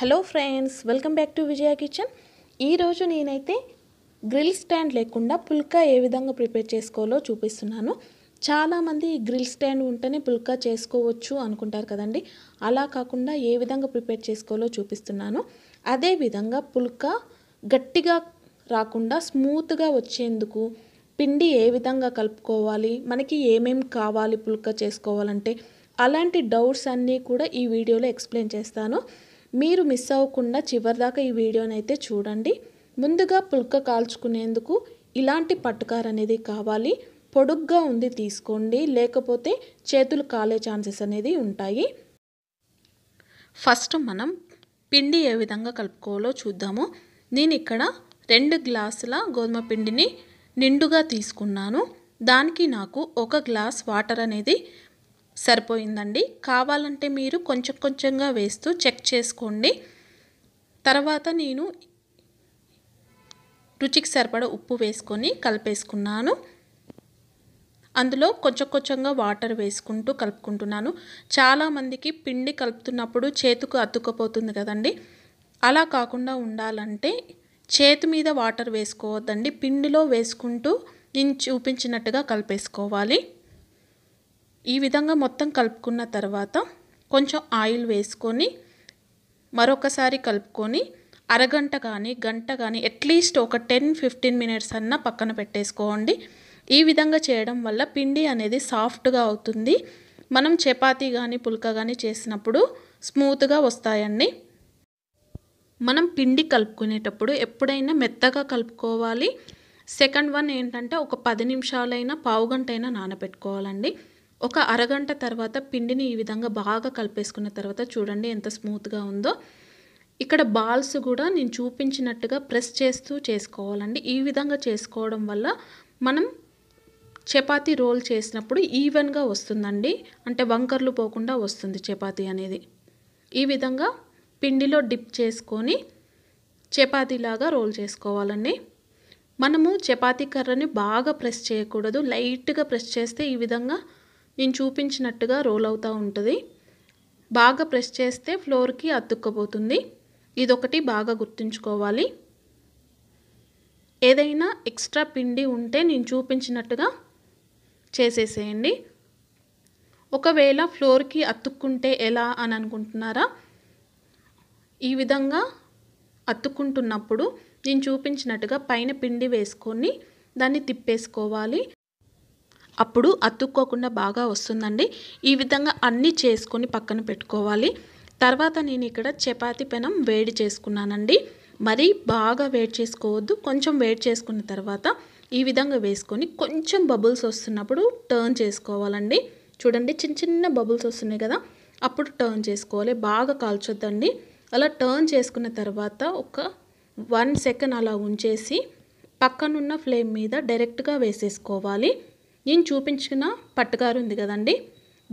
hello friends welcome back to Vijaya kitchen ఈరోజు నేనైతే grill stand లేకుండా పుల్కా ఏ విధంగా ప్రిపేర్ చేసుకోవాలో చూపిస్తున్నాను చాలామంది గ్రిల్ స్టాండ్ ఉంటేనే పుల్కా చేసుకోవచ్చు అనుకుంటారు కదండి అలా కాకుండా ఏ విధంగా ప్రిపేర్ చేసుకోవాలో చూపిస్తున్నాను అదేవిధంగా పుల్కా గట్టిగా రాకుండా స్మూత్గా వచ్చేందుకు పిండి ఏ విధంగా కలుపుకోవాలి మనకి ఏమేమి కావాలి పుల్కా చేసుకోవాలంటే అలాంటి డౌట్స్ అన్నీ కూడా ఈ వీడియోలో ఎక్స్ప్లెయిన్ చేస్తాను మీరు మిస్ అవ్వకుండా చివరిదాకా ఈ వీడియోని అయితే చూడండి ముందుగా పుల్క కాల్చుకునేందుకు ఇలాంటి పట్టుకార్ అనేది కావాలి పొడుగ్గా ఉంది తీసుకోండి లేకపోతే చేతులు కాలే ఛాన్సెస్ అనేది ఉంటాయి ఫస్ట్ మనం పిండి ఏ విధంగా కలుపుకోవాలో చూద్దాము నేను ఇక్కడ రెండు గ్లాసుల గోధుమ పిండిని నిండుగా తీసుకున్నాను దానికి నాకు ఒక గ్లాస్ వాటర్ అనేది సరిపోయిందండి కావాలంటే మీరు కొంచెం కొంచెంగా వేస్తూ చెక్ చేసుకోండి తర్వాత నేను రుచికి సరిపడ ఉప్పు వేసుకొని కలిపేసుకున్నాను అందులో కొంచెం కొంచెంగా వాటర్ వేసుకుంటూ కలుపుకుంటున్నాను చాలామందికి పిండి కలుపుతున్నప్పుడు చేతుకు అతుక్కపోతుంది కదండి అలా కాకుండా ఉండాలంటే చేతి మీద వాటర్ వేసుకోవద్దండి పిండిలో వేసుకుంటూ నేను చూపించినట్టుగా కలిపేసుకోవాలి ఈ విధంగా మొత్తం కలుపుకున్న తర్వాత కొంచెం ఆయిల్ వేసుకొని మరొకసారి కలుపుకొని అరగంట కానీ గంట కానీ అట్లీస్ట్ ఒక టెన్ ఫిఫ్టీన్ మినిట్స్ అన్న పక్కన పెట్టేసుకోండి ఈ విధంగా చేయడం వల్ల పిండి అనేది సాఫ్ట్గా అవుతుంది మనం చపాతి కానీ పుల్క కానీ చేసినప్పుడు స్మూత్గా వస్తాయండి మనం పిండి కలుపుకునేటప్పుడు ఎప్పుడైనా మెత్తగా కలుపుకోవాలి సెకండ్ వన్ ఏంటంటే ఒక పది నిమిషాలైనా పావు గంట అయినా నానబెట్టుకోవాలండి ఒక అరగంట తర్వాత పిండిని ఈ విధంగా బాగా కలిపేసుకున్న తర్వాత చూడండి ఎంత స్మూత్గా ఉందో ఇక్కడ బాల్స్ కూడా నేను చూపించినట్టుగా ప్రెస్ చేస్తూ చేసుకోవాలండి ఈ విధంగా చేసుకోవడం వల్ల మనం చపాతీ రోల్ చేసినప్పుడు ఈవెన్గా వస్తుందండి అంటే వంకర్లు పోకుండా వస్తుంది చపాతీ అనేది ఈ విధంగా పిండిలో డిప్ చేసుకొని చపాతీలాగా రోల్ చేసుకోవాలండి మనము చపాతీ కర్రని బాగా ప్రెస్ చేయకూడదు లైట్గా ప్రెస్ చేస్తే ఈ విధంగా నేను చూపించినట్టుగా రోల్ అవుతూ ఉంటుంది బాగా ప్రెస్ చేస్తే ఫ్లోర్కి అతుక్కుపోతుంది ఇదొకటి బాగా గుర్తుంచుకోవాలి ఏదైనా ఎక్స్ట్రా పిండి ఉంటే నేను చూపించినట్టుగా చేసేసేయండి ఒకవేళ ఫ్లోర్కి అతుక్కుంటే ఎలా అని అనుకుంటున్నారా ఈ విధంగా అతుక్కుంటున్నప్పుడు నేను చూపించినట్టుగా పైన పిండి వేసుకొని దాన్ని తిప్పేసుకోవాలి అప్పుడు అతుక్కోకుండా బాగా వస్తుందండి ఈ విధంగా అన్నీ చేసుకొని పక్కన పెట్టుకోవాలి తర్వాత నేను ఇక్కడ చపాతి పెనం వేడి చేసుకున్నానండి మరీ బాగా వేడి చేసుకోవద్దు కొంచెం వేడి చేసుకున్న తర్వాత ఈ విధంగా వేసుకొని కొంచెం బబుల్స్ వస్తున్నప్పుడు టర్న్ చేసుకోవాలండి చూడండి చిన్న చిన్న బబుల్స్ వస్తున్నాయి కదా అప్పుడు టర్న్ చేసుకోవాలి బాగా కాల్చొద్దండి అలా టర్న్ చేసుకున్న తర్వాత ఒక వన్ సెకండ్ అలా ఉంచేసి పక్కనున్న ఫ్లేమ్ మీద డైరెక్ట్గా వేసేసుకోవాలి నేను చూపించిన పట్టుకారు ఉంది కదండి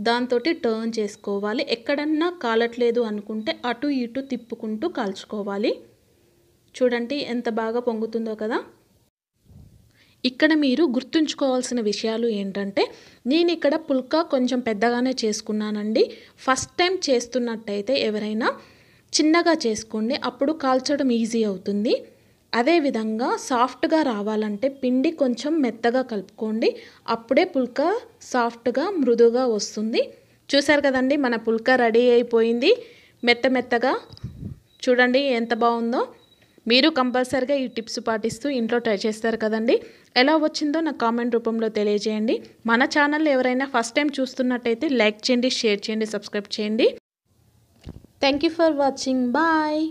దాంతో టర్న్ చేసుకోవాలి ఎక్కడన్నా కాలట్లేదు అనుకుంటే అటు ఇటు తిప్పుకుంటూ కాల్చుకోవాలి చూడండి ఎంత బాగా పొంగుతుందో కదా ఇక్కడ మీరు గుర్తుంచుకోవాల్సిన విషయాలు ఏంటంటే నేను ఇక్కడ పుల్కా కొంచెం పెద్దగానే చేసుకున్నానండి ఫస్ట్ టైం చేస్తున్నట్టయితే ఎవరైనా చిన్నగా చేసుకోండి అప్పుడు కాల్చడం ఈజీ అవుతుంది అదేవిధంగా సాఫ్ట్గా రావాలంటే పిండి కొంచెం మెత్తగా కలుపుకోండి అప్పుడే పుల్క సాఫ్ట్గా మృదువుగా వస్తుంది చూసారు కదండి మన పుల్క రెడీ అయిపోయింది మెత్త మెత్తగా చూడండి ఎంత బాగుందో మీరు కంపల్సరిగా ఈ టిప్స్ పాటిస్తూ ఇంట్లో ట్రై చేస్తారు కదండి ఎలా వచ్చిందో నాకు కామెంట్ రూపంలో తెలియజేయండి మన ఛానల్ ఎవరైనా ఫస్ట్ టైం చూస్తున్నట్టయితే లైక్ చేయండి షేర్ చేయండి సబ్స్క్రైబ్ చేయండి థ్యాంక్ ఫర్ వాచింగ్ బాయ్